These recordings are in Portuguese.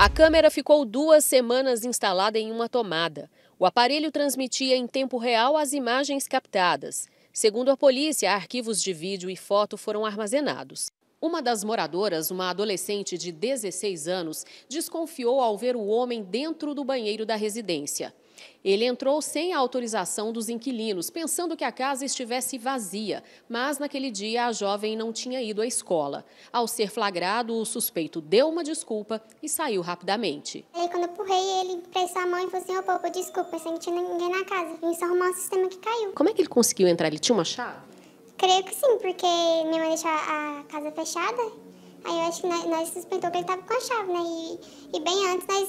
A câmera ficou duas semanas instalada em uma tomada. O aparelho transmitia em tempo real as imagens captadas. Segundo a polícia, arquivos de vídeo e foto foram armazenados. Uma das moradoras, uma adolescente de 16 anos, desconfiou ao ver o homem dentro do banheiro da residência. Ele entrou sem a autorização dos inquilinos, pensando que a casa estivesse vazia, mas naquele dia a jovem não tinha ido à escola. Ao ser flagrado, o suspeito deu uma desculpa e saiu rapidamente. Aí quando eu empurrei ele, prestou a mão e falou assim, ô oh, desculpa, eu não tinha ninguém na casa, vim só arrumar o sistema que caiu. Como é que ele conseguiu entrar? Ele tinha uma chave? Creio que sim, porque minha mãe deixou a casa fechada, aí eu acho que nós, suspeitamos que ele estava com a chave, né, e, e bem antes nós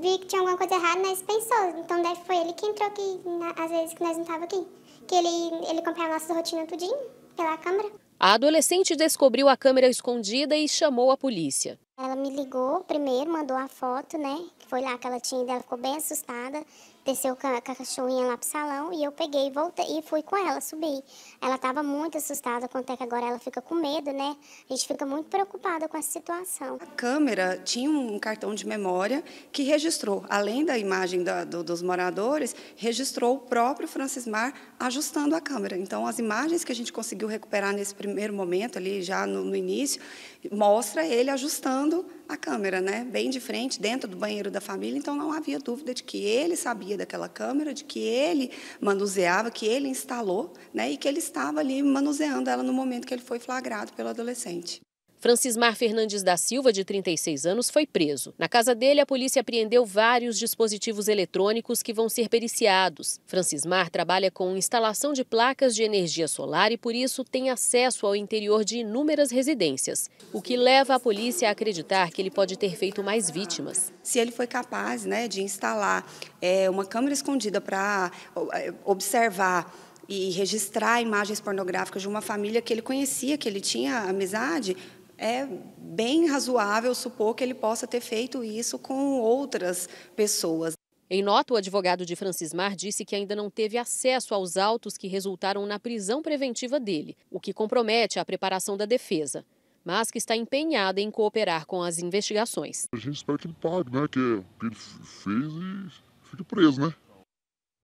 vi que tinha alguma coisa errada, nós pensou. Então deve foi ele que entrou aqui, na, às vezes que nós não estávamos aqui. Que ele, ele a nossa rotina tudinho, pela câmera. A adolescente descobriu a câmera escondida e chamou a polícia. Ela me ligou primeiro, mandou a foto, né? Foi lá que ela tinha, ela ficou bem assustada desceu com a, com a cachorrinha lá pro salão e eu peguei, voltei e fui com ela, subi. Ela tava muito assustada, quanto é que agora ela fica com medo, né? A gente fica muito preocupada com essa situação. A câmera tinha um cartão de memória que registrou, além da imagem da, do, dos moradores, registrou o próprio Francismar ajustando a câmera. Então, as imagens que a gente conseguiu recuperar nesse primeiro momento, ali já no, no início, mostra ele ajustando a câmera, né? Bem de frente, dentro do banheiro da família, então não havia dúvida de que ele sabia daquela câmera, de que ele manuseava, que ele instalou, né? E que ele estava ali manuseando ela no momento que ele foi flagrado pelo adolescente. Francismar Fernandes da Silva, de 36 anos, foi preso. Na casa dele, a polícia apreendeu vários dispositivos eletrônicos que vão ser periciados. Francismar trabalha com instalação de placas de energia solar e, por isso, tem acesso ao interior de inúmeras residências, o que leva a polícia a acreditar que ele pode ter feito mais vítimas. Se ele foi capaz né, de instalar é, uma câmera escondida para eh, observar e registrar imagens pornográficas de uma família que ele conhecia, que ele tinha amizade, é bem razoável supor que ele possa ter feito isso com outras pessoas. Em nota, o advogado de Francismar disse que ainda não teve acesso aos autos que resultaram na prisão preventiva dele, o que compromete a preparação da defesa, mas que está empenhada em cooperar com as investigações. A gente espera que ele pague, né? Que, que ele fez e fique preso, né?